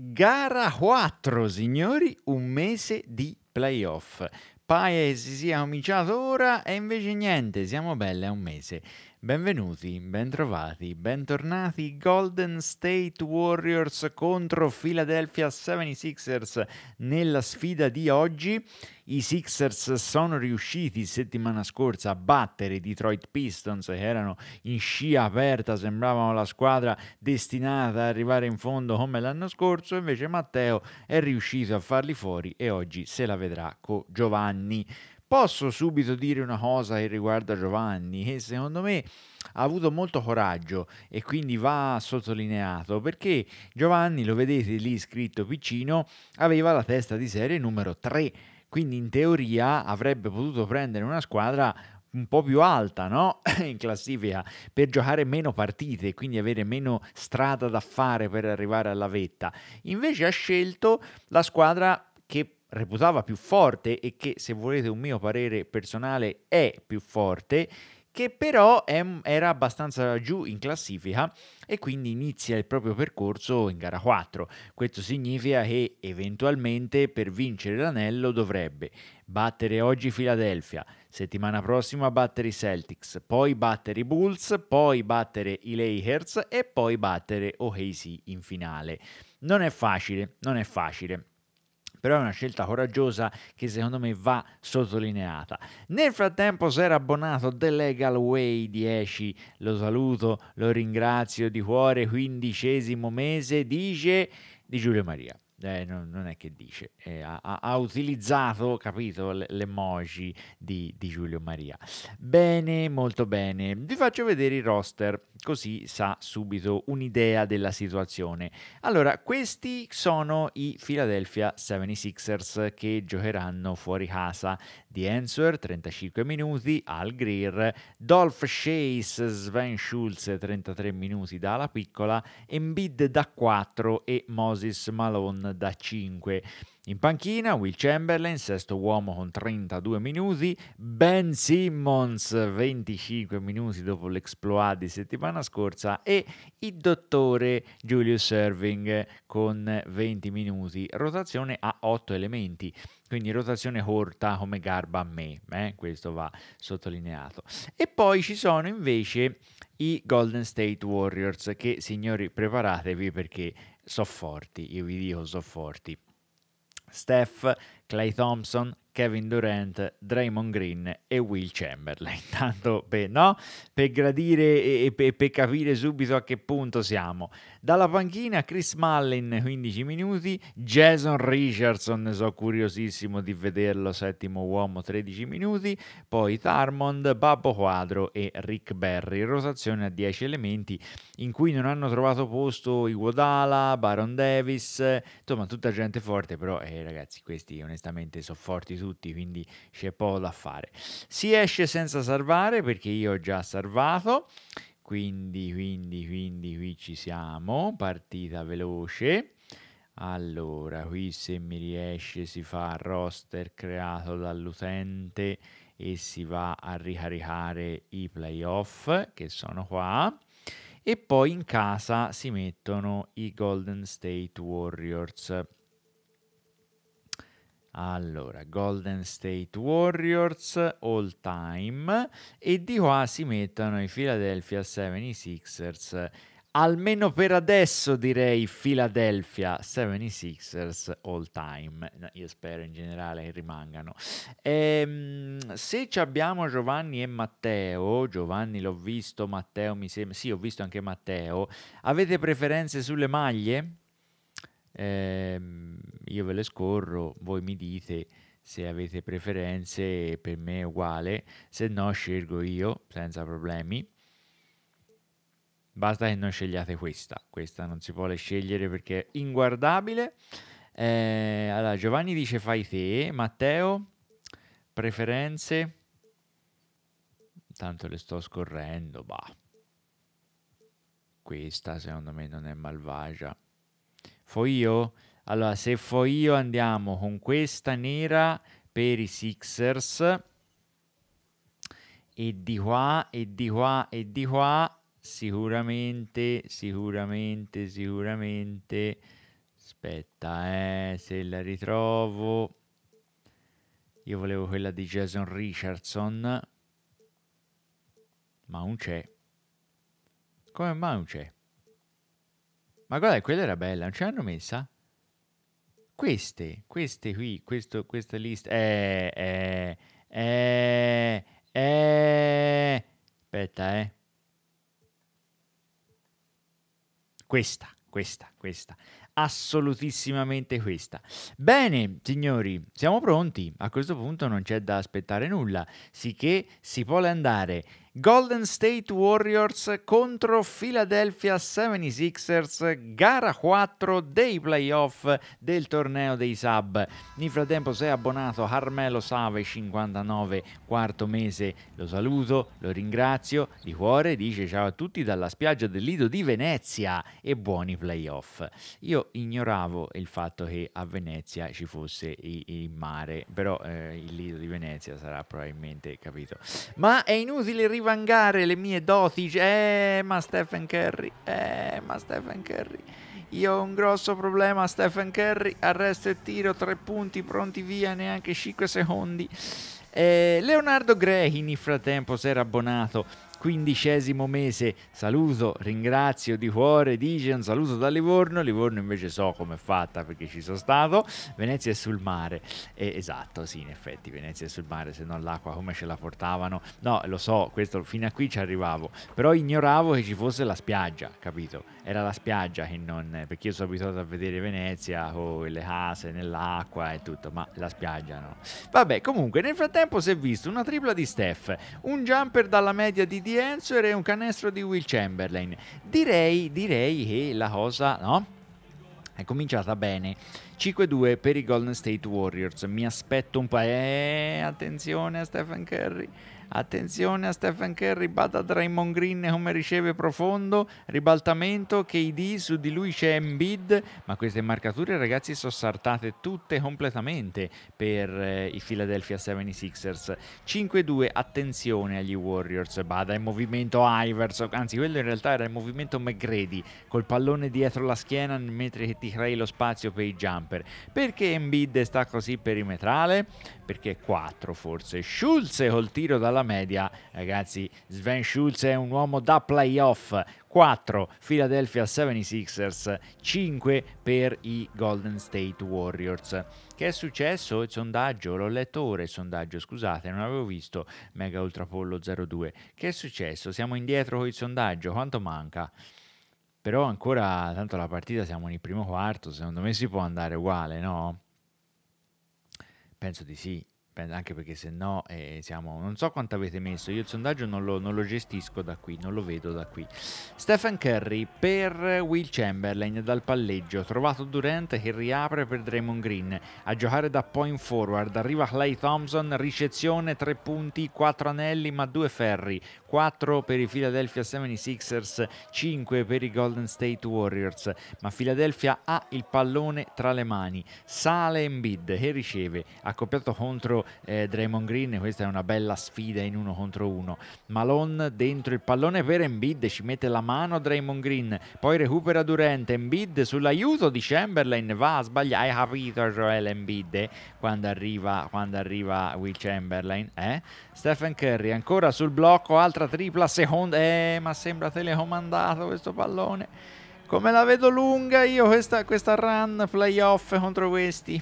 Gara 4, signori, un mese di playoff. Paesi si è cominciato ora e invece niente, siamo belle a un mese. Benvenuti, bentrovati, bentornati Golden State Warriors contro Philadelphia 76ers nella sfida di oggi. I Sixers sono riusciti settimana scorsa a battere i Detroit Pistons che erano in scia aperta, sembravano la squadra destinata ad arrivare in fondo come l'anno scorso, invece Matteo è riuscito a farli fuori e oggi se la vedrà con Giovanni. Posso subito dire una cosa che riguarda Giovanni, che secondo me ha avuto molto coraggio e quindi va sottolineato perché Giovanni, lo vedete lì scritto piccino, aveva la testa di serie numero 3, quindi in teoria avrebbe potuto prendere una squadra un po' più alta no? in classifica per giocare meno partite, e quindi avere meno strada da fare per arrivare alla vetta. Invece ha scelto la squadra che reputava più forte e che se volete un mio parere personale è più forte che però è, era abbastanza giù in classifica e quindi inizia il proprio percorso in gara 4. Questo significa che eventualmente per vincere l'anello dovrebbe battere oggi Philadelphia, settimana prossima battere i Celtics, poi battere i Bulls, poi battere i Lakers e poi battere OKC in finale. Non è facile, non è facile però è una scelta coraggiosa che secondo me va sottolineata. Nel frattempo si era abbonato The Legal Way 10, lo saluto, lo ringrazio di cuore, quindicesimo mese, dice di Giulio Maria eh, non, non, è che dice, eh, ha, ha, utilizzato, capito, l'emoji di, di, Giulio Maria. Bene, molto bene. Vi faccio vedere il roster, così sa subito un'idea della situazione. Allora, questi sono i Philadelphia 76ers che giocheranno fuori casa The Answer 35 minuti, Al Greer, Dolph Chase, Sven Schulz 33 minuti da La piccola, Embid da 4 e Moses Malone da 5. In panchina Will Chamberlain, sesto uomo con 32 minuti, Ben Simmons 25 minuti dopo l'exploit di settimana scorsa e il dottore Julius Serving con 20 minuti, rotazione a 8 elementi. Quindi rotazione corta come garba a me, eh? questo va sottolineato. E poi ci sono invece i Golden State Warriors che signori preparatevi perché so forti, io vi dico so forti. Steph Clay Thompson, Kevin Durant, Draymond Green e Will Chamberlain. Tanto per, no? per gradire e per, per, capire subito a che punto siamo. Dalla panchina Chris Mullin 15 minuti, Jason Richardson, ne so curiosissimo di vederlo, settimo uomo 13 minuti, poi Tharmond, Babbo Quadro e Rick Berry. Rotazione a 10 elementi in cui non hanno trovato posto Iguodala, Baron Davis, insomma tutta gente forte, però eh, ragazzi questi è onestamente onestamente sono forti tutti, quindi c'è poco da fare. Si esce senza salvare perché io ho già salvato, quindi, quindi, quindi qui ci siamo, partita veloce. Allora, qui se mi riesce si fa roster creato dall'utente e si va a ricaricare i playoff che sono qua e poi in casa si mettono i Golden State Warriors allora, Golden State Warriors all time e di qua si mettono i Philadelphia 76ers. Almeno per adesso direi Philadelphia 76ers all time. io spero in generale che rimangano. Ehm, se abbiamo Giovanni e Matteo, Giovanni l'ho visto, Matteo mi sembra. Sì, ho visto anche Matteo. Avete preferenze sulle maglie? Eh, io ve le scorro, voi mi dite se avete preferenze, per me è uguale, se no scelgo io senza problemi. Basta che non scegliate questa, questa non si vuole scegliere perché è inguardabile. Eh, allora, Giovanni dice fai te, Matteo, preferenze. Tanto le sto scorrendo, bah. Questa secondo me non è malvagia fo io Allora, se fo io andiamo con questa nera per i Sixers e di qua e di qua e di qua sicuramente sicuramente sicuramente aspetta eh se la ritrovo io volevo quella di Jason Richardson ma non c'è come mai non c'è ma guarda, quella era bella, non ce l'hanno messa? Queste, queste qui, questo, questa lista. Eh, eh, eh, eh. Aspetta, eh. Questa, questa, questa. Assolutissimamente questa. Bene, signori, siamo pronti. A questo punto non c'è da aspettare nulla. Sicché si può andare. Golden State Warriors contro Philadelphia 76ers, gara 4 dei playoff del torneo dei sub. Nel frattempo sei abbonato Carmelo Save 59, quarto mese. Lo saluto, lo ringrazio di cuore, dice ciao a tutti dalla spiaggia del Lido di Venezia e buoni playoff. Io ignoravo il fatto che a Venezia ci fosse il mare, però eh, il Lido di Venezia sarà probabilmente capito. Ma è inutile ringraziare rivangare le mie doti. Eh, ma Stephen Curry. Eh, ma Stephen Curry. Io ho un grosso problema, Stephen Curry, arresto e tiro, tre punti, pronti via, neanche 5 secondi. Eh, Leonardo Grehi nel frattempo si era abbonato quindicesimo mese. Saluto, ringrazio di cuore Dice un saluto da Livorno. Livorno invece so com'è fatta perché ci sono stato. Venezia è sul mare. Eh, esatto, sì, in effetti Venezia è sul mare, se no l'acqua come ce la portavano. No, lo so, questo fino a qui ci arrivavo, però ignoravo che ci fosse la spiaggia, capito? era la spiaggia che non... perché io sono abituato a vedere Venezia con le case nell'acqua e tutto, ma la spiaggia no. Vabbè, comunque nel frattempo si è visto una tripla di Steph, un jumper dalla media di Di Answer e un canestro di Will Chamberlain. Direi, direi che la cosa, no? È cominciata bene. 5-2 per i Golden State Warriors. Mi aspetto un po' Eh, attenzione a Stephen Curry Attenzione a Stephen Curry, bada Draymond Green come riceve profondo, ribaltamento, KD, su di lui c'è Embiid, ma queste marcature ragazzi sono saltate tutte completamente per eh, i Philadelphia 76ers. 5-2, attenzione agli Warriors, bada in movimento Iverson, anzi quello in realtà era il movimento McGrady, col pallone dietro la schiena mentre ti crei lo spazio per i jumper. Perché Embiid sta così perimetrale? perché 4 forse. Schulze col tiro dalla media, ragazzi, Sven Schulze è un uomo da playoff. 4 Philadelphia 76ers, 5 per i Golden State Warriors. Che è successo? Il sondaggio, l'ho letto ora il sondaggio, scusate, non avevo visto Mega Ultrapollo 02. Che è successo? Siamo indietro con il sondaggio, quanto manca? Però ancora, tanto la partita siamo nel primo quarto, secondo me si può andare uguale, no? Penso di sì, anche perché se no eh, siamo... Non so quanto avete messo, io il sondaggio non lo, non lo, gestisco da qui, non lo vedo da qui. Stephen Curry per Will Chamberlain dal palleggio, trovato Durant che riapre per Draymond Green, a giocare da point forward, arriva Clay Thompson, ricezione, 3 punti, 4 anelli ma 2 ferri, 4 per i Philadelphia 76ers, 5 per i Golden State Warriors, ma Philadelphia ha il pallone tra le mani, sale in bid che riceve, accoppiato contro eh, Draymond Green, questa è una bella sfida in uno contro uno. Malone dentro il pallone per Embiid, ci mette la mano Draymond Green, poi recupera Durant, Embiid sull'aiuto di Chamberlain va a sbagliare, hai capito Joel Embiid eh? quando arriva, quando arriva Will Chamberlain, eh? Stephen Curry ancora sul blocco, altra tripla seconda, eh, ma sembra telecomandato questo pallone. Come la vedo lunga io questa, questa run playoff contro questi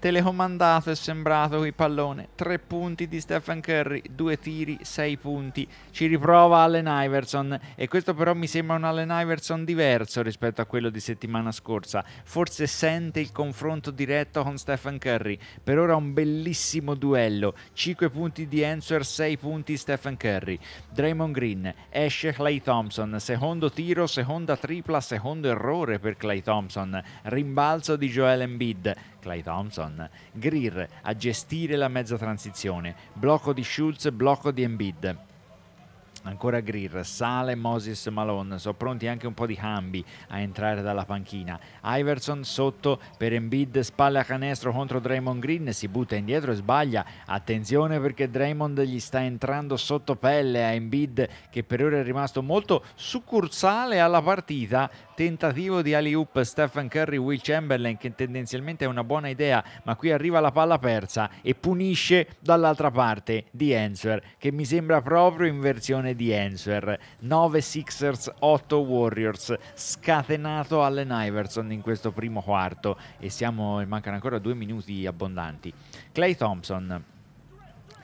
telecomandato è sembrato il pallone 3 punti di Stephen Curry 2 tiri 6 punti ci riprova Allen Iverson e questo però mi sembra un Allen Iverson diverso rispetto a quello di settimana scorsa forse sente il confronto diretto con Stephen Curry per ora un bellissimo duello 5 punti di Answer 6 punti Stephen Curry Draymond Green esce Clay Thompson secondo tiro seconda tripla secondo errore per Clay Thompson rimbalzo di Joel Embiid Clay Thompson, Greer a gestire la mezza transizione, blocco di Schultz, blocco di Embiid. Ancora Greer, Sale, Moses, Malone, sono pronti anche un po' di cambi a entrare dalla panchina. Iverson sotto per Embiid, spalle a canestro contro Draymond Green, si butta indietro e sbaglia. Attenzione perché Draymond gli sta entrando sotto pelle a Embiid che per ora è rimasto molto succursale alla partita. Tentativo di Ali Hoop, Stephen Curry, Will Chamberlain che tendenzialmente è una buona idea, ma qui arriva la palla persa e punisce dall'altra parte di Answer che mi sembra proprio in versione Sane di Answer, 9 Sixers, 8 Warriors, scatenato Allen Iverson in questo primo quarto e siamo, mancano ancora due minuti abbondanti. Clay Thompson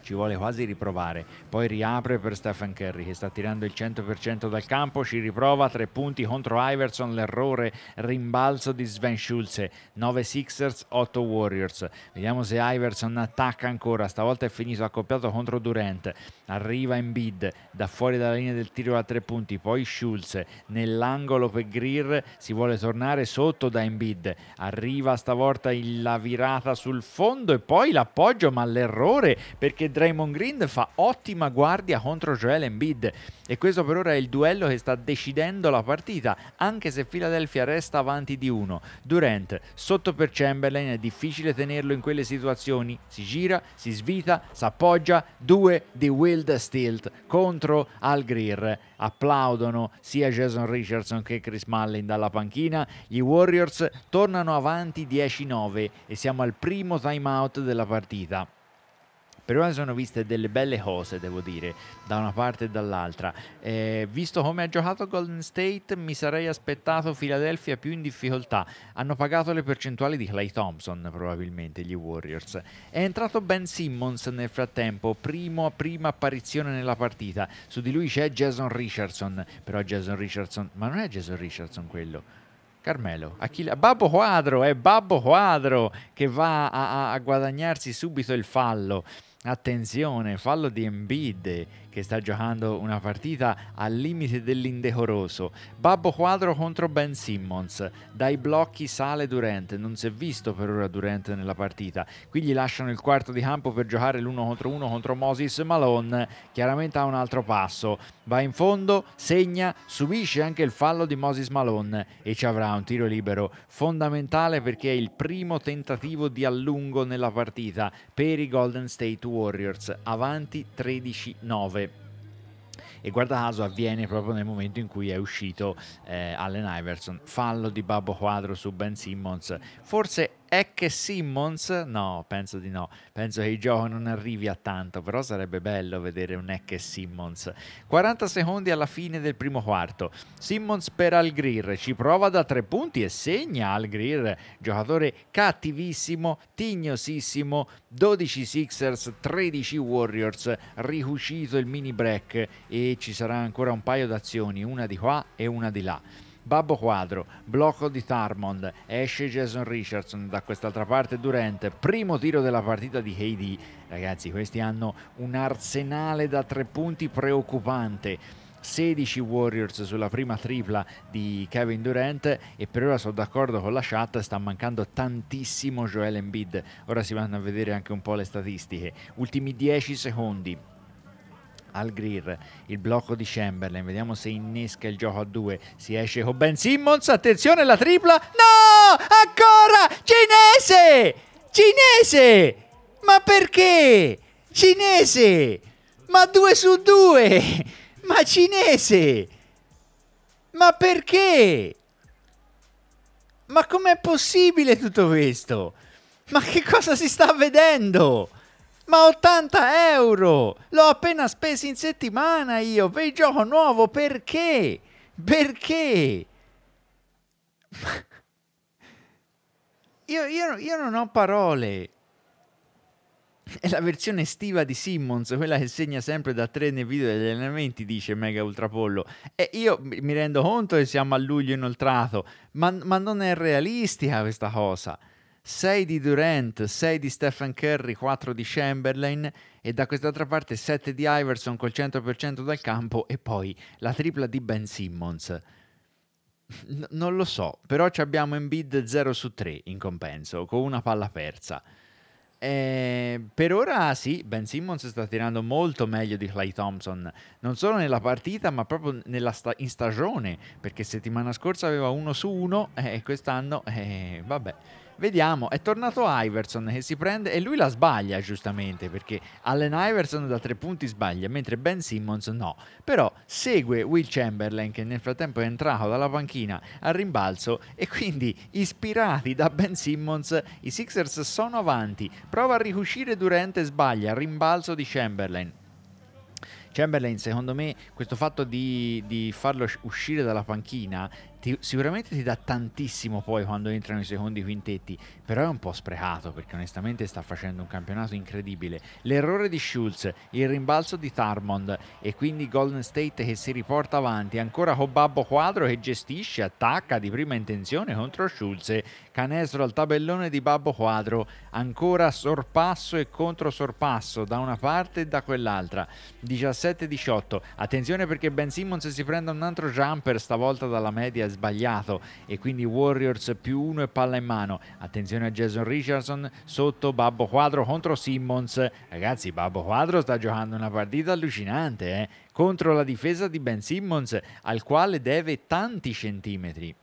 ci vuole quasi riprovare, poi riapre per Stephen Curry che sta tirando il 100% dal campo, ci riprova, tre punti contro Iverson, l'errore rimbalzo di Sven Schulze, 9 Sixers, 8 Warriors, vediamo se Iverson attacca ancora, stavolta è finito accoppiato contro Durant, arriva in bid da fuori dalla linea del tiro a tre punti, poi Schulze nell'angolo per Greer si vuole tornare sotto da Embiid, arriva stavolta la virata sul fondo e poi l'appoggio ma l'errore perché Draymond Green fa ottima guardia contro Joel Embiid e questo per ora è il duello che sta decidendo la partita, anche se Philadelphia resta avanti di uno. Durant, sotto per Chamberlain, è difficile tenerlo in quelle situazioni, si gira, si svita, s'appoggia, due di Wild Stilt contro Al Greer. Applaudono sia Jason Richardson che Chris Mullin dalla panchina, gli Warriors tornano avanti 10-9 e siamo al primo timeout della partita per ora sono viste delle belle cose, devo dire, da una parte e dall'altra. Eh, visto come ha giocato Golden State, mi sarei aspettato Philadelphia più in difficoltà. Hanno pagato le percentuali di Clay Thompson, probabilmente, gli Warriors. È entrato Ben Simmons nel frattempo, primo, prima apparizione nella partita. Su di lui c'è Jason Richardson, però Jason Richardson... Ma non è Jason Richardson quello? Carmelo, Achille, Babbo Quadro, è Babbo Quadro che va a, a, a guadagnarsi subito il fallo. Attenzione, fallo di Embiid che sta giocando una partita al limite dell'indecoroso. Babbo Quadro contro Ben Simmons. Dai blocchi sale Durant, non si è visto per ora Durant nella partita. Qui gli lasciano il quarto di campo per giocare l'uno contro uno contro Moses Malone. Chiaramente ha un altro passo. Va in fondo, segna, subisce anche il fallo di Moses Malone e ci avrà un tiro libero fondamentale perché è il primo tentativo di allungo nella partita per i Golden State Warriors. Avanti 13-9 e guarda caso avviene proprio nel momento in cui è uscito eh, Allen Iverson fallo di Babbo Quadro su Ben Simmons forse è che Simmons, no, penso di no, penso che il gioco non arrivi a tanto, però sarebbe bello vedere un Eck e Simmons. 40 secondi alla fine del primo quarto, Simmons per Algrir, ci prova da tre punti e segna Algrir, giocatore cattivissimo, tignosissimo, 12 Sixers, 13 Warriors, ricuscito il mini break e ci sarà ancora un paio d'azioni, una di qua e una di là. Babbo Quadro, blocco di Tarmond, esce Jason Richardson, da quest'altra parte Durant, primo tiro della partita di KD. Ragazzi, questi hanno un arsenale da tre punti preoccupante. 16 Warriors sulla prima tripla di Kevin Durant e per ora sono d'accordo con la chat, sta mancando tantissimo Joel Embiid. Ora si vanno a vedere anche un po' le statistiche. Ultimi 10 secondi. Al Greer, il blocco di Chamberlain, vediamo se innesca il gioco a due, si esce con Ben Simmons, attenzione la tripla, no, ancora, cinese, cinese, ma perché? Cinese, ma due su due, ma cinese, ma perché? Ma com'è possibile tutto questo? Ma che cosa si sta vedendo? Ma 80 euro! L'ho appena speso in settimana io per il gioco nuovo, perché? Perché? Io, io, io non ho parole. È la versione estiva di Simmons, quella che segna sempre da tre nei video degli allenamenti, dice Mega Ultrapollo. E io mi rendo conto che siamo a luglio inoltrato, ma, ma non è realistica questa cosa. 6 di Durant, 6 di Stephen Curry, 4 di Chamberlain e da quest'altra parte 7 di Iverson col 100% dal campo e poi la tripla di Ben Simmons. N- non lo so, però ci abbiamo in bid 0 su 3 in compenso, con una palla persa. Eh, per ora sì, Ben Simmons sta tirando molto meglio di Clay Thompson, non solo nella partita ma proprio sta- in stagione, perché settimana scorsa aveva 1 su 1 eh, e quest'anno, eh, vabbè. Vediamo, è tornato Iverson che si prende e lui la sbaglia giustamente perché Allen Iverson da tre punti sbaglia mentre Ben Simmons no. Però segue Will Chamberlain che nel frattempo è entrato dalla panchina al rimbalzo e quindi ispirati da Ben Simmons i Sixers sono avanti. Prova a ricuscire Durante e sbaglia, rimbalzo di Chamberlain. Chamberlain, secondo me, questo fatto di, di, farlo uscire dalla panchina ti, sicuramente ti dà tantissimo poi quando entrano i secondi quintetti, però è un po' sprecato perché onestamente sta facendo un campionato incredibile. L'errore di Schulz, il rimbalzo di Tarmond e quindi Golden State che si riporta avanti, ancora con Quadro che gestisce, attacca di prima intenzione contro Schulz, canestro al tabellone di Babbo Quadro, ancora sorpasso e controsorpasso da una parte e da quell'altra. 17-18, attenzione perché Ben Simmons si prende un altro jumper stavolta dalla media sbagliato e quindi Warriors più uno e palla in mano attenzione a Jason Richardson sotto Babbo Quadro contro Simmons ragazzi Babbo Quadro sta giocando una partita allucinante eh? contro la difesa di Ben Simmons al quale deve tanti centimetri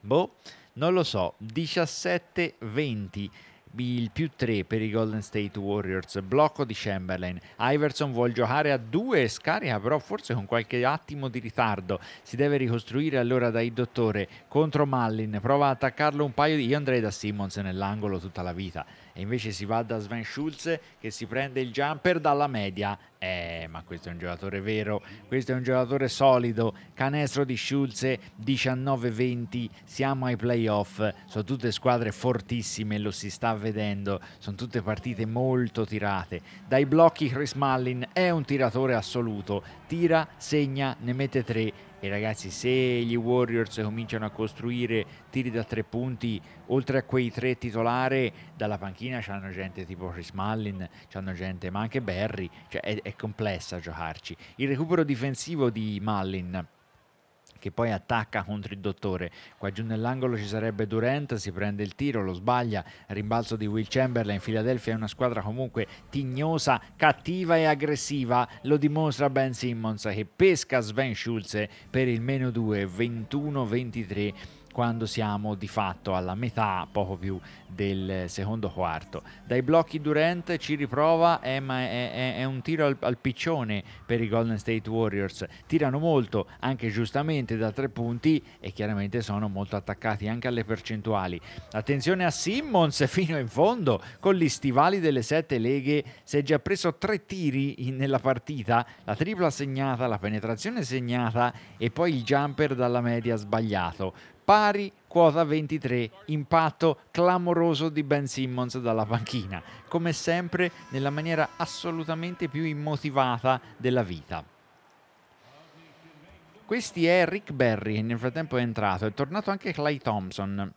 boh non lo so 17-20 il più 3 per i Golden State Warriors, blocco di Chamberlain. Iverson vuole giocare a 2 e scarica ah, però forse con qualche attimo di ritardo. Si deve ricostruire allora dai dottore contro Mallin, prova a attaccarlo un paio di... Io andrei da Simmons nell'angolo tutta la vita e invece si va da Sven Schulz che si prende il jumper dalla media eh, ma questo è un giocatore vero, questo è un giocatore solido. Canestro di Schulze 19-20, siamo ai playoff. Sono tutte squadre fortissime, lo si sta vedendo. Sono tutte partite molto tirate. Dai blocchi, Chris Mullin è un tiratore assoluto. Tira, segna, ne mette tre e ragazzi se gli Warriors cominciano a costruire tiri da tre punti oltre a quei tre titolari dalla panchina c'hanno gente tipo Chris Mullin c'hanno gente ma anche Barry cioè è, è complessa giocarci il recupero difensivo di Mullin che poi attacca contro il dottore. Qua giù nell'angolo ci sarebbe Durant, si prende il tiro, lo sbaglia, rimbalzo di Will Chamberlain. in Philadelphia è una squadra comunque tignosa, cattiva e aggressiva, lo dimostra Ben Simmons che pesca Sven Schulze per il meno 2, 21-23 quando siamo di fatto alla metà, poco più, del secondo quarto. Dai blocchi Durant ci riprova, eh, ma è, è, è, un tiro al, al, piccione per i Golden State Warriors. Tirano molto, anche giustamente, da tre punti e chiaramente sono molto attaccati anche alle percentuali. Attenzione a Simmons fino in fondo, con gli stivali delle sette leghe si è già preso tre tiri in, nella partita, la tripla segnata, la penetrazione segnata e poi il jumper dalla media sbagliato pari quota 23, impatto clamoroso di Ben Simmons dalla panchina, come sempre nella maniera assolutamente più immotivata della vita. Questi è Rick Berry, che nel frattempo è entrato, è tornato anche Clay Thompson.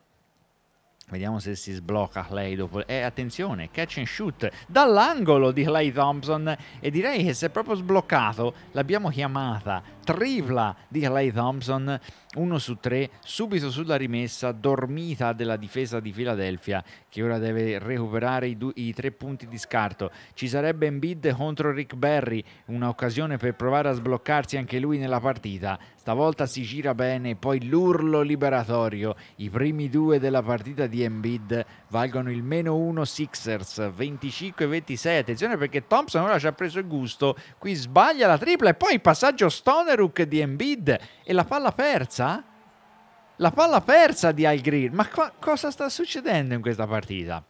Vediamo se si sblocca Clay dopo. Eh, attenzione, catch and shoot dall'angolo di Clay Thompson. E direi che si è proprio sbloccato. L'abbiamo chiamata tripla di Clay Thompson, 1 su 3, subito sulla rimessa dormita della difesa di Philadelphia, che ora deve recuperare i, i tre punti di scarto. Ci sarebbe Embiid contro Rick Barry, un'occasione per provare a sbloccarsi anche lui nella partita. Stavolta si gira bene, poi l'urlo liberatorio, i primi due della partita di Embiid valgono il meno 1 Sixers 25-26 attenzione perché Thompson ora ci ha preso il gusto qui sbaglia la tripla e poi il passaggio Stoneruk di Embiid e la palla persa la palla persa di Al Green ma cosa sta succedendo in questa partita?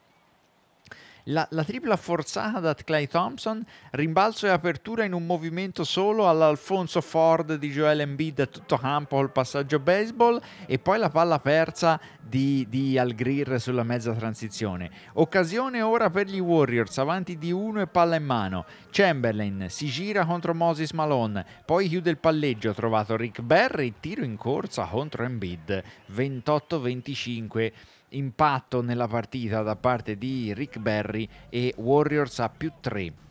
La, la, tripla forzata da Clay Thompson, rimbalzo e apertura in un movimento solo all'Alfonso Ford di Joel Embiid a tutto campo al passaggio baseball e poi la palla persa di, di Greer sulla mezza transizione. Occasione ora per gli Warriors, avanti di uno e palla in mano. Chamberlain si gira contro Moses Malone, poi chiude il palleggio, trovato Rick Barry, tiro in corsa contro Embiid, 28-25 impatto nella partita da parte di Rick Berry e Warriors a più 3.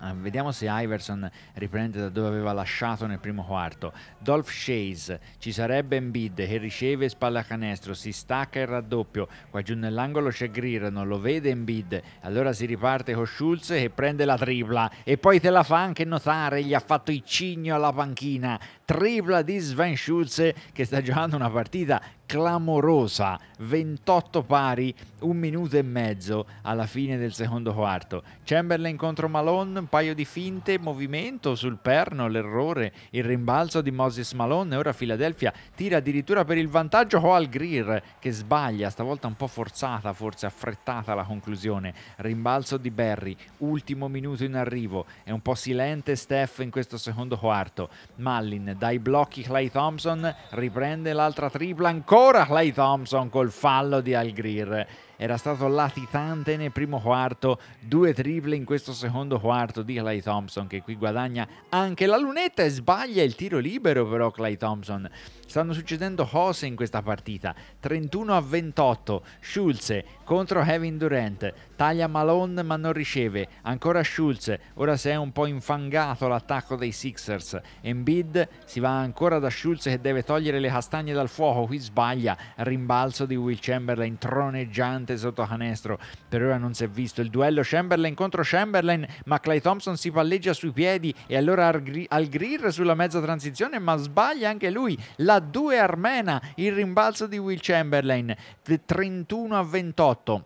Uh, ah, vediamo se Iverson riprende da dove aveva lasciato nel primo quarto. Dolph Shays, ci sarebbe Embiid che riceve spalla canestro, si stacca il raddoppio, qua giù nell'angolo c'è Greer, non lo vede Embiid, allora si riparte con Schulz che prende la tripla e poi te la fa anche notare, gli ha fatto il cigno alla panchina, tripla di Sven Schulz che sta giocando una partita clamorosa, 28 pari, un minuto e mezzo alla fine del secondo quarto. Chamberlain contro Malone, un paio di finte, movimento sul perno, l'errore, il rimbalzo di Moses Malone, ora Philadelphia tira addirittura per il vantaggio Hoal Greer che sbaglia, stavolta un po' forzata, forse affrettata la conclusione. Rimbalzo di Barry, ultimo minuto in arrivo, è un po' silente Steph in questo secondo quarto. Mallin dai blocchi Clay Thompson riprende l'altra tripla ancora ancora Clay Thompson col fallo di Al Greer era stato latitante nel primo quarto, due triple in questo secondo quarto di Clay Thompson che qui guadagna anche la lunetta e sbaglia il tiro libero però Clay Thompson. Stanno succedendo cose in questa partita, 31 a 28, Schulze contro Kevin Durant, taglia Malone ma non riceve, ancora Schulze, ora si è un po' infangato l'attacco dei Sixers, Embiid si va ancora da Schulze che deve togliere le castagne dal fuoco, qui sbaglia, rimbalzo di Will Chamberlain troneggiante pesante sotto canestro. Per ora non si è visto il duello Chamberlain contro Chamberlain, ma Clay Thompson si palleggia sui piedi e allora al Greer sulla mezza transizione, ma sbaglia anche lui. La 2 armena, il rimbalzo di Will Chamberlain, 31 a 28.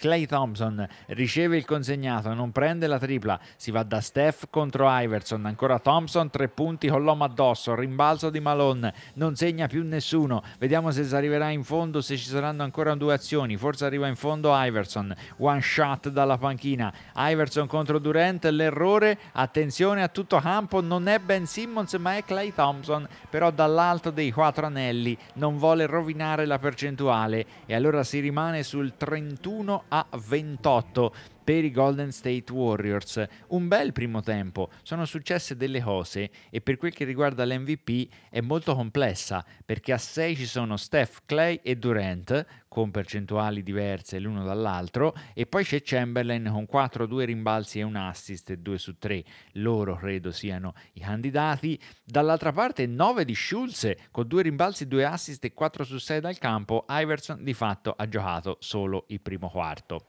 Clay Thompson riceve il consegnato, non prende la tripla, si va da Steph contro Iverson, ancora Thompson, tre punti con l'uomo addosso, rimbalzo di Malone, non segna più nessuno, vediamo se arriverà in fondo, se ci saranno ancora due azioni, forse arriva in fondo Iverson, one shot dalla panchina, Iverson contro Durant, l'errore, attenzione a tutto campo, non è Ben Simmons ma è Clay Thompson, però dall'alto dei quattro anelli non vuole rovinare la percentuale e allora si rimane sul 31 a 28 per i Golden State Warriors. Un bel primo tempo, sono successe delle cose e per quel che riguarda l'MVP è molto complessa perché a 6 ci sono Steph, Clay e Durant con percentuali diverse l'uno dall'altro e poi c'è Chamberlain con 4, 2 rimbalzi e un assist 2 su 3. Loro credo siano i candidati. Dall'altra parte 9 di Schulz con 2 rimbalzi, 2 assist e 4 su 6 dal campo. Iverson di fatto ha giocato solo il primo quarto.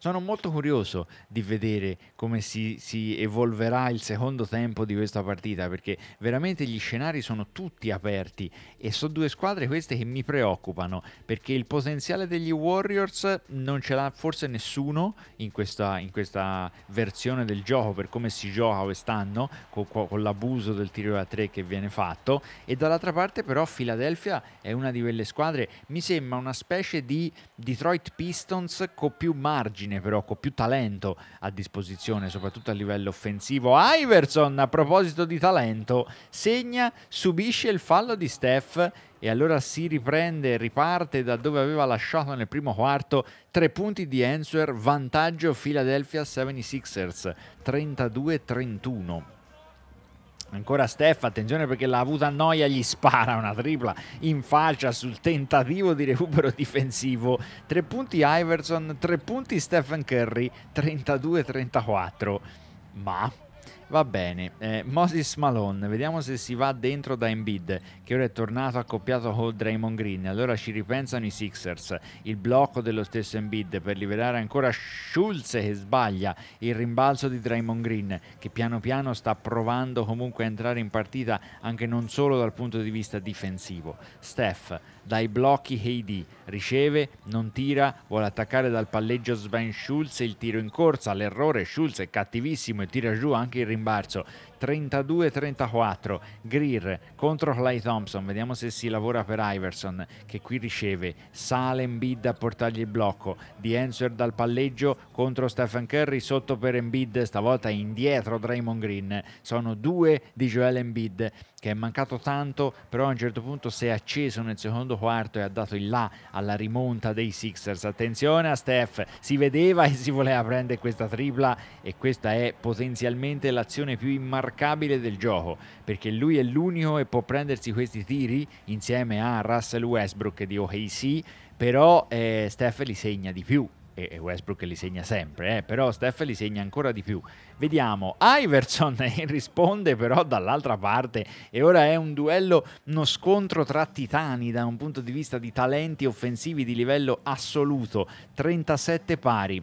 Sono molto curioso di vedere come si, si evolverà il secondo tempo di questa partita perché veramente gli scenari sono tutti aperti e sono due squadre queste che mi preoccupano perché il potenziale degli Warriors non ce l'ha forse nessuno in questa, in questa versione del gioco per come si gioca quest'anno con, con l'abuso del tiro da tre che viene fatto e dall'altra parte però Philadelphia è una di quelle squadre mi sembra una specie di Detroit Pistons con più margine vertigine però con più talento a disposizione soprattutto a livello offensivo Iverson a proposito di talento segna subisce il fallo di Steph e allora si riprende, riparte da dove aveva lasciato nel primo quarto, tre punti di Answer, vantaggio Philadelphia 76ers, 32-31. Ancora Steph, attenzione perché l'ha avuta noia, gli spara una tripla in faccia sul tentativo di recupero difensivo. Tre punti Iverson, tre punti Stephen Curry, 32-34. Ma Va bene, eh, Moses Malone, vediamo se si va dentro da Embiid, che ora è tornato accoppiato con Draymond Green. Allora ci ripensano i Sixers. Il blocco dello stesso Embiid per liberare ancora Schulz che sbaglia il rimbalzo di Draymond Green, che piano piano sta provando comunque a entrare in partita anche non solo dal punto di vista difensivo. Steph dai blocchi Heidi, riceve, non tira, vuole attaccare dal palleggio Sven Schulz il tiro in corsa, l'errore, Schulz è cattivissimo e tira giù anche il rimbalzo, 32-34 Greer contro Clay Thompson vediamo se si lavora per Iverson che qui riceve sale Embiid a portargli il blocco di Answer dal palleggio contro Stephen Curry sotto per Embiid stavolta indietro Draymond Green sono due di Joel Embiid che è mancato tanto però a un certo punto si è acceso nel secondo quarto e ha dato il là alla rimonta dei Sixers attenzione a Steph si vedeva e si voleva prendere questa tripla e questa è potenzialmente l'azione più immarcata immarcabile del gioco, perché lui è l'unico che può prendersi questi tiri insieme a Russell Westbrook di OKC, però eh, Steph li segna di più e Westbrook li segna sempre, eh? però Steph li segna ancora di più. Vediamo, Iverson risponde però dall'altra parte e ora è un duello, uno scontro tra titani da un punto di vista di talenti offensivi di livello assoluto, 37 pari.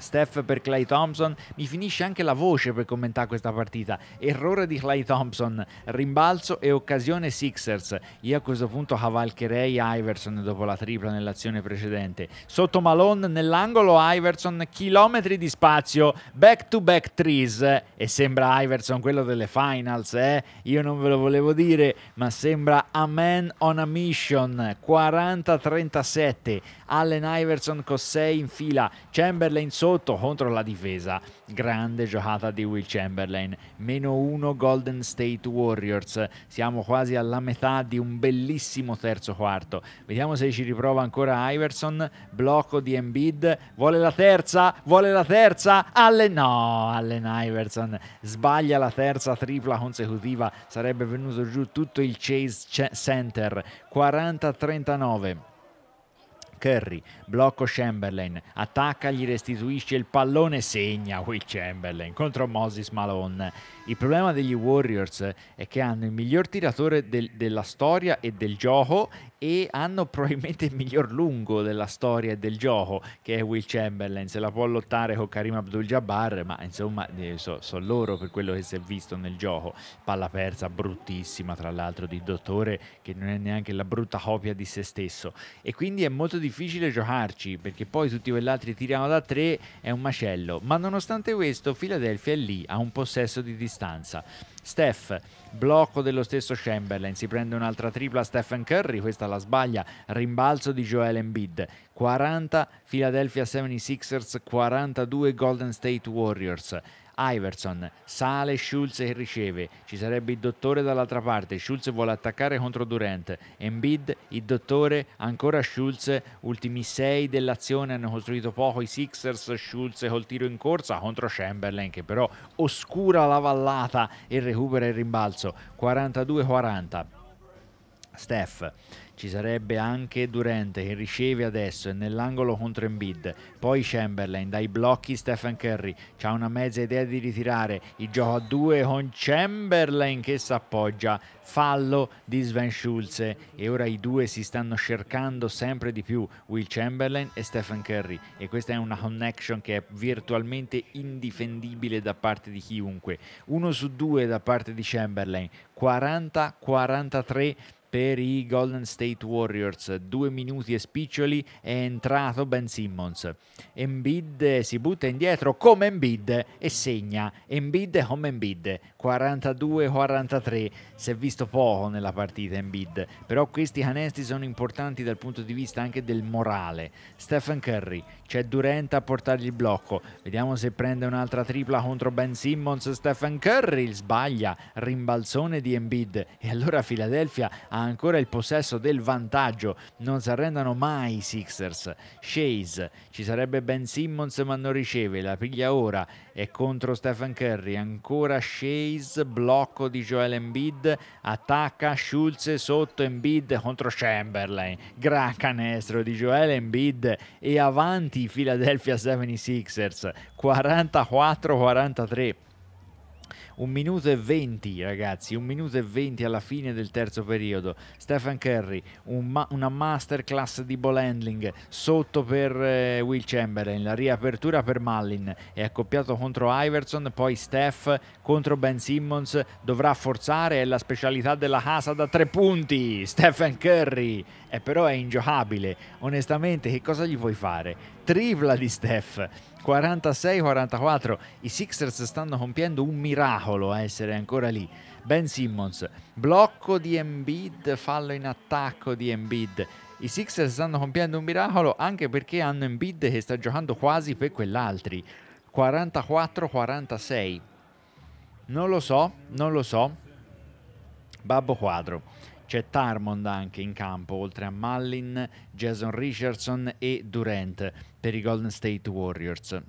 Steph per Clay Thompson. Mi finisce anche la voce per commentare questa partita. Errore di Clay Thompson, rimbalzo e occasione Sixers. Io a questo punto cavalcherei Iverson dopo la tripla nell'azione precedente. Sotto Malone nell'angolo Iverson, chilometri di spazio, back to back trees. E sembra Iverson quello delle finals, eh? Io non ve lo volevo dire, ma sembra a man on a mission. 40-37. Allen Iverson con 6 in fila, Chamberlain sotto contro la difesa. Grande giocata di Will Chamberlain. Meno 1 Golden State Warriors. Siamo quasi alla metà di un bellissimo terzo quarto. Vediamo se ci riprova ancora Iverson. Blocco di Embiid. Vuole la terza, vuole la terza. Allen no, Allen Iverson sbaglia la terza tripla consecutiva. Sarebbe venuto giù tutto il Chase Center. 40-39. Curry, blocco Chamberlain, attacca, gli restituisce il pallone, segna Will Chamberlain contro Moses Malone il problema degli Warriors è che hanno il miglior tiratore del, della storia e del gioco e hanno probabilmente il miglior lungo della storia e del gioco che è Will Chamberlain. Se la può lottare con Karim Abdul-Jabbar, ma insomma eh, sono so loro per quello che si è visto nel gioco. Palla persa bruttissima, tra l'altro, di Dottore che non è neanche la brutta copia di se stesso. E quindi è molto difficile giocarci perché poi tutti quell'altri tirano da tre, è un macello. Ma nonostante questo, Philadelphia è lì, ha un possesso di distanza costanza. Steph, blocco dello stesso Chamberlain, si prende un'altra tripla Stephen Curry, questa la sbaglia, rimbalzo di Joel Embiid, 40 Philadelphia 76ers, 42 Golden State Warriors. Iverson sale Schulz e riceve ci sarebbe il dottore dall'altra parte Schulz vuole attaccare contro Durant Embiid il dottore ancora Schulz ultimi sei dell'azione hanno costruito poco i Sixers Schulz col tiro in corsa contro Chamberlain che però oscura la vallata e recupera il rimbalzo 42-40 Steph ci sarebbe anche Durante che riceve adesso e nell'angolo contro Embiid, poi Chamberlain dai blocchi Stephen Curry, c'ha una mezza idea di ritirare, il gioco a due con Chamberlain che s'appoggia, fallo di Sven Schulze e ora i due si stanno cercando sempre di più, Will Chamberlain e Stephen Curry e questa è una connection che è virtualmente indifendibile da parte di chiunque, uno su due da parte di Chamberlain, 40-43 per i Golden State Warriors, due minuti e spiccioli è entrato Ben Simmons. Embiid si butta indietro come Embiid e segna. Embiid come Embiid, 42-43, si è visto poco nella partita Embiid, però questi canestri sono importanti dal punto di vista anche del morale. Stephen Curry, c'è Durant a portargli il blocco, vediamo se prende un'altra tripla contro Ben Simmons, Stephen Curry sbaglia, rimbalzone di Embiid e allora Philadelphia ha ancora il possesso del vantaggio, non si arrendano mai i Sixers. Chase, ci sarebbe Ben Simmons ma non riceve, la piglia ora, è contro Stephen Curry, ancora Chase, blocco di Joel Embiid, attacca Schulze sotto Embiid contro Chamberlain, gran canestro di Joel Embiid e avanti Philadelphia 76ers, 44-43. Un minuto e 20 ragazzi, un minuto e 20 alla fine del terzo periodo. Stephen Curry, un ma una masterclass di ball handling sotto per eh, Will Chamberlain, la riapertura per Mallin è accoppiato contro Iverson, poi Steph contro Ben Simmons dovrà forzare, è la specialità della casa da tre punti. Stephen Curry e eh, però è ingiocabile, onestamente che cosa gli puoi fare? Tripla di Steph 46-44. I Sixers stanno compiendo un miracolo a essere ancora lì. Ben Simmons, blocco di Embiid, fallo in attacco di Embiid. I Sixers stanno compiendo un miracolo anche perché hanno Embiid che sta giocando quasi per quell'altri. 44-46. Non lo so, non lo so. Babbo quadro c'è Tarmond anche in campo, oltre a Mallin, Jason Richardson e Durant per i Golden State Warriors.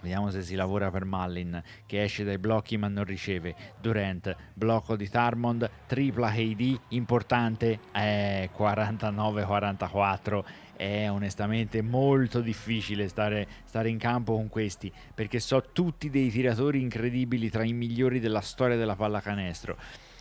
Vediamo se si lavora per Mallin che esce dai blocchi ma non riceve. Durant, blocco di Tarmond, tripla KD, importante, eh, 49-44. È onestamente molto difficile stare, stare, in campo con questi perché so tutti dei tiratori incredibili tra i migliori della storia della pallacanestro.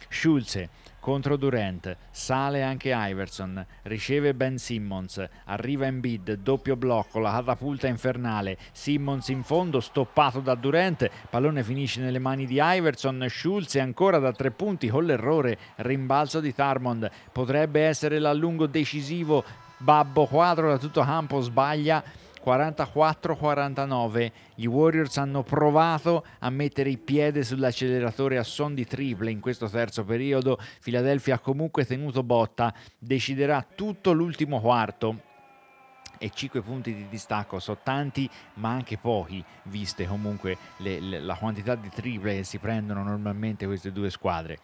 Schulze contro Durant, sale anche Iverson, riceve Ben Simmons, arriva in bid, doppio blocco, la catapulta infernale, Simmons in fondo, stoppato da Durant, pallone finisce nelle mani di Iverson, Schulz è ancora da tre punti con l'errore, rimbalzo di Tharmond, potrebbe essere l'allungo decisivo, Babbo quadro da tutto campo sbaglia 44-49 gli Warriors hanno provato a mettere il piede sull'acceleratore a son di triple in questo terzo periodo, Philadelphia ha comunque tenuto botta, deciderà tutto l'ultimo quarto e 5 punti di distacco sono tanti ma anche pochi viste comunque le, le, la quantità di triple che si prendono normalmente queste due squadre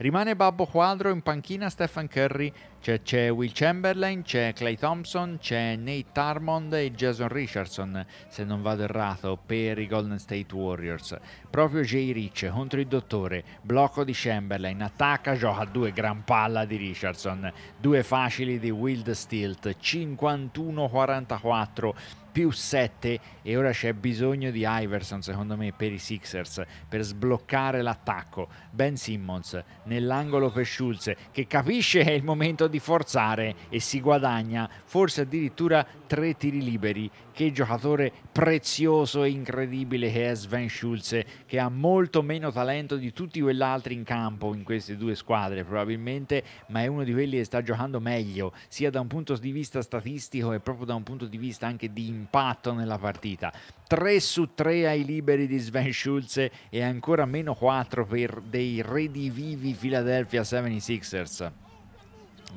Rimane Babbo Quadro in panchina Stephen Curry, c'è, c'è Will Chamberlain, c'è Clay Thompson, c'è Nate Armond e Jason Richardson, se non vado errato, per i Golden State Warriors. Proprio Jay Rich contro il dottore, blocco di Chamberlain, attacca, gioca a due, gran palla di Richardson, due facili di Wild Stilt, 51-44 più 7 e ora c'è bisogno di Iverson secondo me per i Sixers per sbloccare l'attacco Ben Simmons nell'angolo per Schulz che capisce che è il momento di forzare e si guadagna forse addirittura tre tiri liberi che giocatore prezioso e incredibile che è Sven Schulze, che ha molto meno talento di tutti quell'altri in campo in queste due squadre probabilmente, ma è uno di quelli che sta giocando meglio, sia da un punto di vista statistico e proprio da un punto di vista anche di impatto nella partita. 3 su 3 ai liberi di Sven Schulze e ancora meno 4 per dei redivivi Philadelphia 76ers.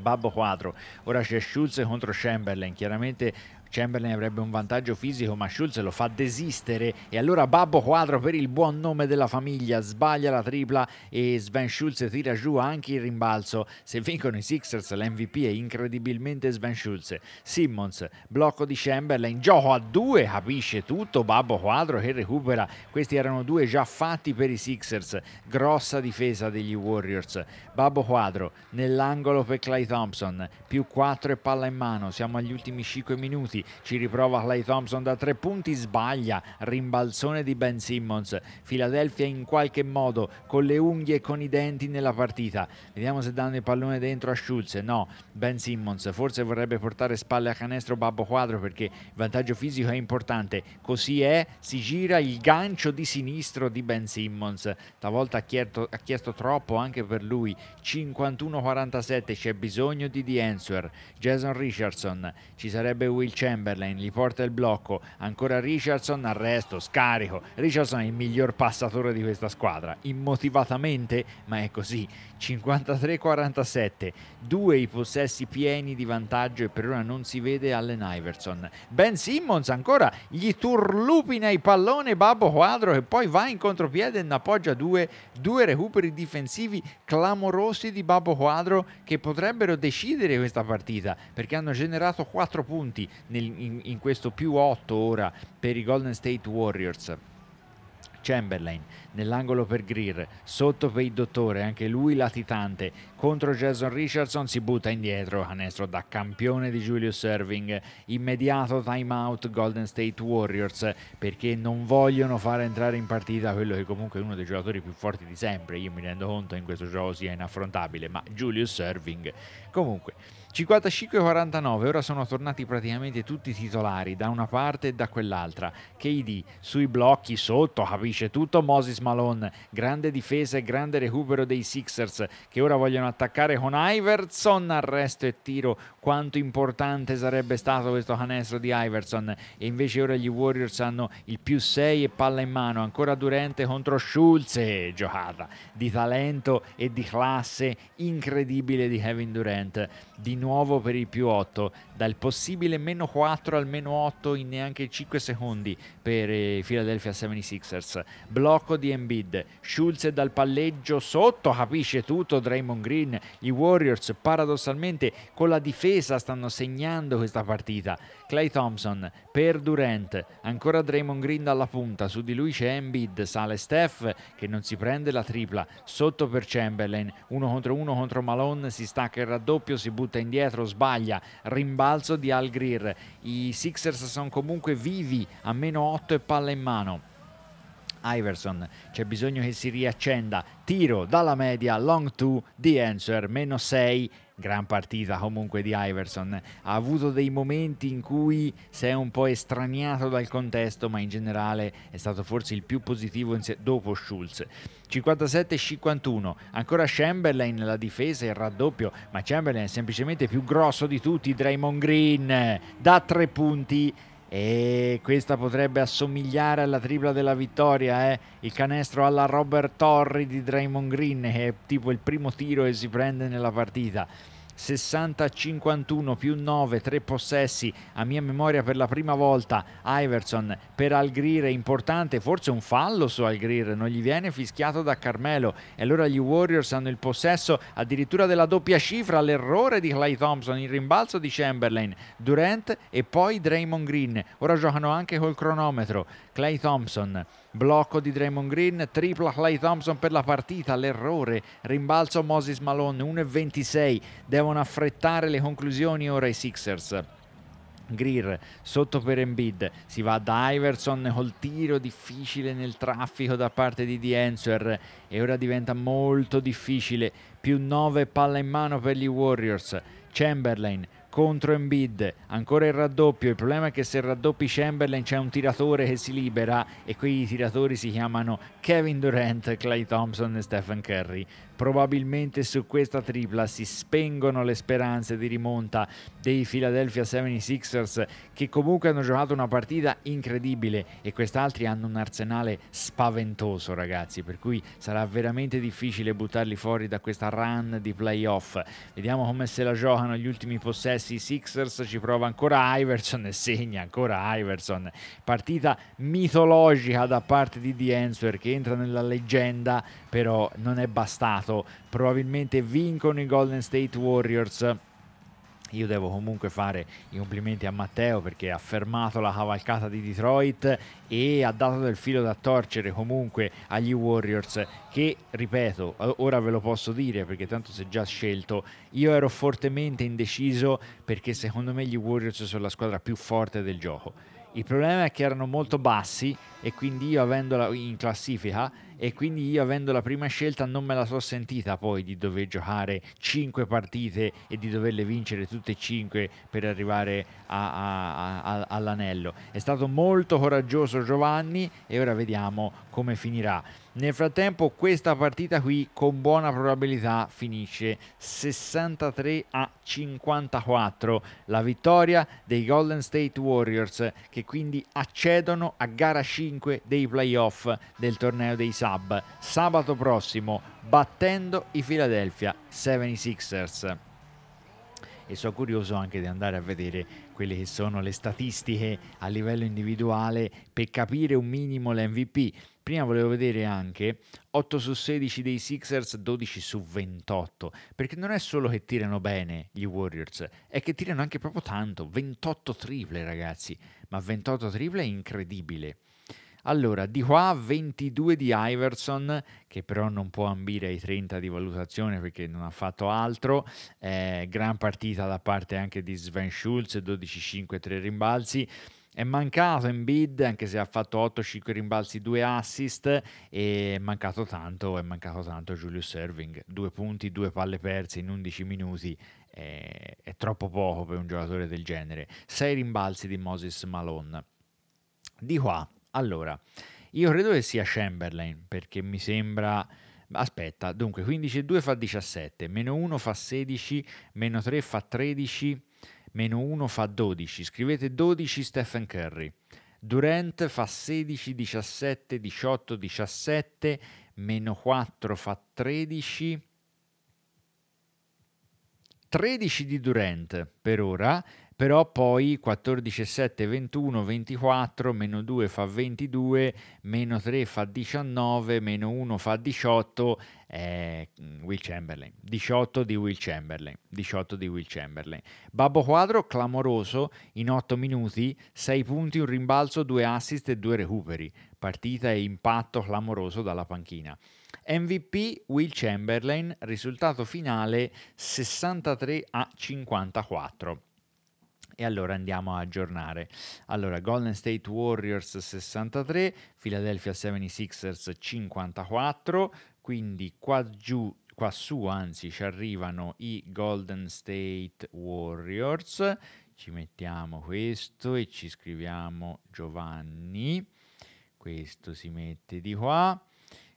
Babbo 4, ora c'è Schulze contro Chamberlain, chiaramente Chamberlain avrebbe un vantaggio fisico ma Schulz lo fa desistere e allora Babbo Quadro per il buon nome della famiglia sbaglia la tripla e Sven Schulz tira giù anche il rimbalzo. Se vincono i Sixers l'MVP è incredibilmente Sven Schulz. Simmons, blocco di Chamberlain, gioco a due, capisce tutto, Babbo Quadro che recupera. Questi erano due già fatti per i Sixers, grossa difesa degli Warriors. Babbo Quadro nell'angolo per Clay Thompson, più 4 e palla in mano, siamo agli ultimi 5 minuti ci riprova Clay Thompson da tre punti, sbaglia, rimbalzone di Ben Simmons, Philadelphia in qualche modo con le unghie e con i denti nella partita, vediamo se danno il pallone dentro a Schulz, no, Ben Simmons forse vorrebbe portare spalle a canestro Babbo Quadro perché il vantaggio fisico è importante, così è, si gira il gancio di sinistro di Ben Simmons, stavolta ha chiesto, ha chiesto troppo anche per lui, 51-47 c'è bisogno di The Answer, Jason Richardson, ci sarebbe Will Chen. Chamberlain gli porta il blocco, ancora Richardson, arresto, scarico. Richardson è il miglior passatore di questa squadra, immotivatamente, ma è così. 53-47, due i possessi pieni di vantaggio e per ora non si vede Allen Iverson. Ben Simmons ancora gli turlupina il pallone Babbo Quadro e poi va in contropiede e ne appoggia due, due recuperi difensivi clamorosi di Babbo Quadro che potrebbero decidere questa partita perché hanno generato 4 punti nel, in, in questo più 8 ora per i Golden State Warriors. Chamberlain nell'angolo per Greer, sotto per il dottore, anche lui latitante, contro Jason Richardson si butta indietro, canestro da campione di Julius Irving, immediato timeout Golden State Warriors perché non vogliono far entrare in partita quello che comunque è uno dei giocatori più forti di sempre, io mi rendo conto in questo gioco sia inaffrontabile, ma Julius Irving comunque 55-49, ora sono tornati praticamente tutti i titolari da una parte e da quell'altra. KD sui blocchi sotto, capisce tutto Moses Malone, grande difesa e grande recupero dei Sixers che ora vogliono attaccare con Iverson, arresto e tiro quanto importante sarebbe stato questo canestro di Iverson e invece ora gli Warriors hanno il più 6 e palla in mano ancora Durante contro Schulz e giocata di talento e di classe incredibile di Kevin Durant di nuovo per il più 8 dal possibile meno 4 al meno 8 in neanche 5 secondi per eh, i Philadelphia 76ers blocco di Embiid Schulz dal palleggio sotto capisce tutto Draymond Green i Warriors paradossalmente con la difesa difesa stanno segnando questa partita. Clay Thompson per Durant, ancora Draymond Green dalla punta, su di lui c'è Embiid, sale Steph che non si prende la tripla, sotto per Chamberlain, uno contro uno contro Malone, si stacca il raddoppio, si butta indietro, sbaglia, rimbalzo di Al Greer. I Sixers sono comunque vivi a meno 8 e palla in mano. Iverson. C'è bisogno che si riaccenda. Tiro dalla media, long two, di Answer, meno 6 gran partita comunque di Iverson. Ha avuto dei momenti in cui si è un po' estraniato dal contesto, ma in generale è stato forse il più positivo dopo Schulz. 57-51, ancora Chamberlain nella difesa, il raddoppio, ma Chamberlain è semplicemente più grosso di tutti, Draymond Green da tre punti e questa potrebbe assomigliare alla tripla della vittoria eh? il canestro alla Robert Torri di Draymond Green che è tipo il primo tiro che si prende nella partita 60-51 più 9, tre possessi a mia memoria per la prima volta Iverson per Algrir importante, forse un fallo su Algrir non gli viene fischiato da Carmelo e allora gli Warriors hanno il possesso addirittura della doppia cifra, l'errore di Clay Thompson, il rimbalzo di Chamberlain Durant e poi Draymond Green ora giocano anche col cronometro Clay Thompson Blocco di Draymond Green, tripla Clay Thompson per la partita, l'errore, rimbalzo Moses Malone, 1,26. Devono affrettare le conclusioni ora i Sixers. Greer sotto per Embiid si va da Iverson col tiro difficile nel traffico da parte di Dienzer e ora diventa molto difficile più 9 palla in mano per gli Warriors Chamberlain contro Embiid, ancora il raddoppio, il problema è che se raddoppi Chamberlain c'è un tiratore che si libera e quei tiratori si chiamano Kevin Durant, Clay Thompson e Stephen Curry. Probabilmente su questa tripla si spengono le speranze di rimonta dei Philadelphia 76ers che comunque hanno giocato una partita incredibile e quest'altri hanno un arsenale spaventoso ragazzi, per cui sarà veramente difficile buttarli fuori da questa run di playoff. Vediamo come se la giocano gli ultimi possessi sì, Sixers ci prova ancora Iverson e segna ancora Iverson. Partita mitologica da parte di The Answer che entra nella leggenda, però non è bastato. Probabilmente vincono i Golden State Warriors io devo comunque fare i complimenti a Matteo perché ha fermato la cavalcata di Detroit e ha dato del filo da torcere comunque agli Warriors che, ripeto, ora ve lo posso dire perché tanto si è già scelto, io ero fortemente indeciso perché secondo me gli Warriors sono la squadra più forte del gioco il problema è che erano molto bassi e quindi io avendola in classifica e quindi io avendo la prima scelta non me la sono sentita poi di dover giocare 5 partite e di doverle vincere tutte e 5 per arrivare a, a, a, all'anello. È stato molto coraggioso Giovanni e ora vediamo come finirà. Nel frattempo questa partita qui con buona probabilità finisce 63 a 54 la vittoria dei Golden State Warriors che quindi accedono a gara 5 dei playoff del torneo dei sub sabato prossimo battendo i Philadelphia 76ers e sono curioso anche di andare a vedere quelle che sono le statistiche a livello individuale per capire un minimo l'MVP Prima volevo vedere anche 8 su 16 dei Sixers, 12 su 28, perché non è solo che tirano bene gli Warriors, è che tirano anche proprio tanto, 28 triple ragazzi, ma 28 triple è incredibile. Allora, di qua 22 di Iverson, che però non può ambire ai 30 di valutazione perché non ha fatto altro. Eh, gran partita da parte anche di Sven Schulz, 12-5-3 rimbalzi. È mancato in bid, anche se ha fatto 8-5 rimbalzi, 2 assist, e è mancato tanto, è mancato tanto Julius Irving. Due punti, due palle perse in 11 minuti, è, è troppo poco per un giocatore del genere. 6 rimbalzi di Moses Malone. Di qua, allora, io credo che sia Chamberlain, perché mi sembra... Aspetta, dunque 15 e 2 fa 17, meno 1 fa 16, meno 3 fa 13 meno 1 fa 12, scrivete 12 Stephen Curry, Durant fa 16, 17, 18, 17, meno 4 fa 13, 13 di Durant per ora, però poi 14, 7, 21, 24, meno 2 fa 22, meno 3 fa 19, meno 1 fa 18, è mm, Will Chamberlain, 18 di Will Chamberlain, 18 di Will Chamberlain. Babbo Quadro clamoroso in 8 minuti, 6 punti, un rimbalzo, 2 assist e 2 recuperi, partita e impatto clamoroso dalla panchina. MVP Will Chamberlain, risultato finale 63 a 54. E allora andiamo a aggiornare. Allora, Golden State Warriors 63, Philadelphia 76ers 54, quindi qua giù qua su anzi ci arrivano i Golden State Warriors ci mettiamo questo e ci scriviamo Giovanni questo si mette di qua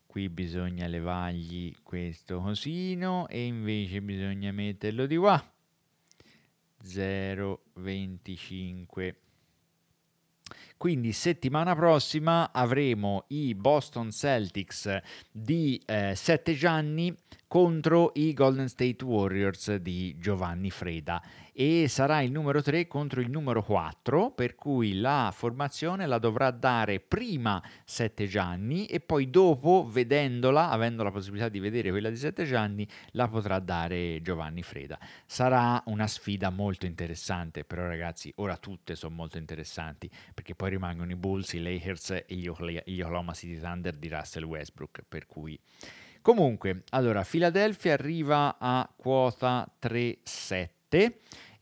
qui bisogna levargli questo cosino e invece bisogna metterlo di qua 0,25. Quindi settimana prossima avremo i Boston Celtics di eh, Sette Gianni contro i Golden State Warriors di Giovanni Freda e sarà il numero 3 contro il numero 4, per cui la formazione la dovrà dare prima 7 Gianni e poi dopo, vedendola, avendo la possibilità di vedere quella di 7 Gianni, la potrà dare Giovanni Freda. Sarà una sfida molto interessante, però ragazzi, ora tutte sono molto interessanti, perché poi rimangono i Bulls, i Lakers e gli Oklahoma City Thunder di Russell Westbrook, per cui... Comunque, allora, Philadelphia arriva a quota 3-7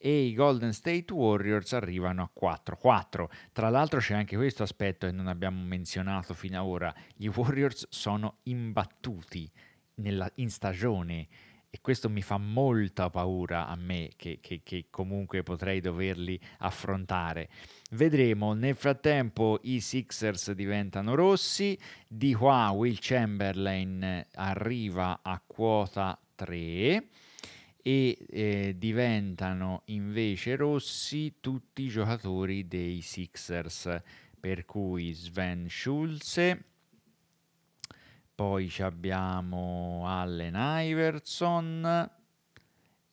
e i Golden State Warriors arrivano a 4-4. Tra l'altro c'è anche questo aspetto che non abbiamo menzionato fino ad ora, gli Warriors sono imbattuti nella, in stagione e questo mi fa molta paura a me che, che, che, comunque potrei doverli affrontare. Vedremo, nel frattempo i Sixers diventano rossi, di qua Will Chamberlain arriva a quota 3 e eh, diventano invece rossi tutti i giocatori dei Sixers, per cui Sven Schulze, poi abbiamo Allen Iverson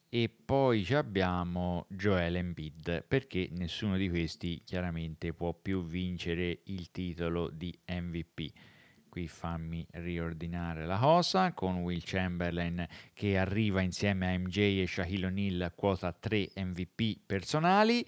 e poi abbiamo Joel Embiid, perché nessuno di questi chiaramente può più vincere il titolo di MVP qui fammi riordinare la cosa con Will Chamberlain che arriva insieme a MJ e Shaquille O'Neal quota 3 MVP personali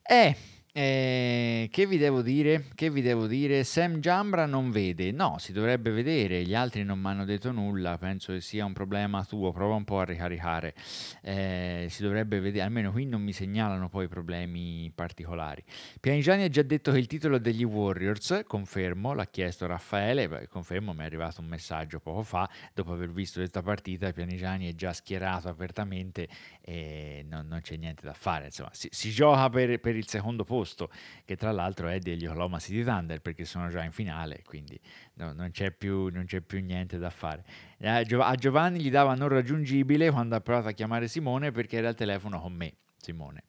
e eh, che vi devo dire? Che vi devo dire? Sam Giambra non vede, no, si dovrebbe vedere, gli altri non mi hanno detto nulla, penso che sia un problema tuo, prova un po' a ricaricare, eh, si dovrebbe vedere, almeno qui non mi segnalano poi problemi particolari. Pianigiani ha già detto che il titolo è degli Warriors, confermo, l'ha chiesto Raffaele, confermo, mi è arrivato un messaggio poco fa, dopo aver visto questa partita, Pianigiani è già schierato apertamente e non, non c'è niente da fare, insomma, si, si gioca per, per il secondo posto posto, che tra l'altro è degli Oklahoma City Thunder perché sono già in finale, quindi no, non, c'è più, non, c'è più, niente da fare. Eh, a Giovanni gli dava non raggiungibile quando ha provato a chiamare Simone perché era al telefono con me, Simone,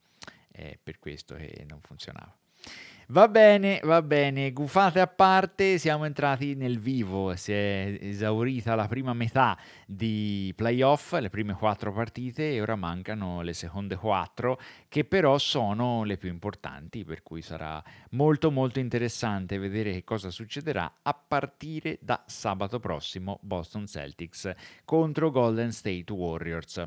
è eh, per questo che eh, non funzionava. Va bene, va bene, gufate a parte, siamo entrati nel vivo, si è esaurita la prima metà di playoff, le prime quattro partite e ora mancano le seconde quattro che però sono le più importanti, per cui sarà molto molto interessante vedere che cosa succederà a partire da sabato prossimo Boston Celtics contro Golden State Warriors.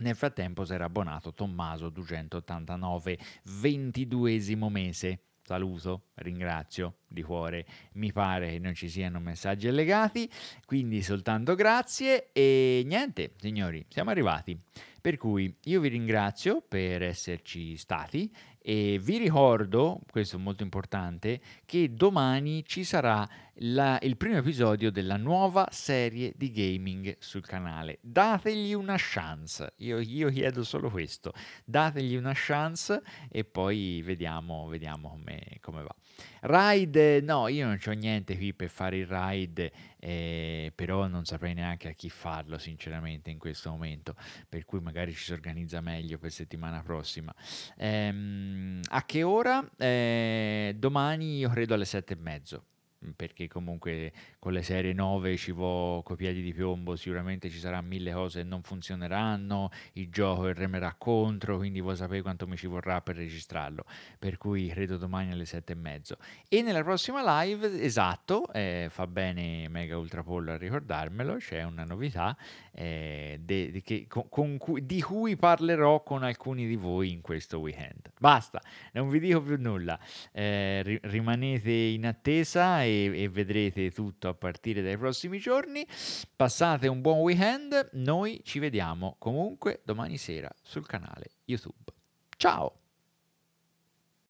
Nel frattempo si era abbonato Tommaso 289, ventiduesimo mese saluto, ringrazio di cuore mi pare che non ci siano messaggi allegati, quindi soltanto grazie e niente, signori, siamo arrivati. Per cui io vi ringrazio per esserci stati e vi ricordo, questo è molto importante, che domani ci sarà la, il primo episodio della nuova serie di gaming sul canale. Dategli una chance, io, io chiedo solo questo, dategli una chance e poi vediamo, vediamo come, come va. Ride, no, io non ho niente qui per fare il ride, eh, però non saprei neanche a chi farlo sinceramente in questo momento, per cui magari ci si organizza meglio per settimana prossima. Ehm, a che ora? Eh, domani io credo alle sette e mezzo perché comunque con le serie 9 ci vo coi piedi di piombo, sicuramente ci saranno mille cose che non funzioneranno, il gioco remerà contro, quindi voi sapete quanto mi ci vorrà per registrarlo, per cui credo domani alle 7 e mezzo. E nella prossima live, esatto, eh, fa bene Mega Ultra Pollo a ricordarmelo, c'è una novità, eh, de, de che, con, con cui, di cui parlerò con alcuni di voi in questo weekend. Basta, non vi dico più nulla, eh, ri, rimanete in attesa e, e vedrete tutto a partire dai prossimi giorni. Passate un buon weekend, noi ci vediamo comunque domani sera sul canale YouTube. Ciao!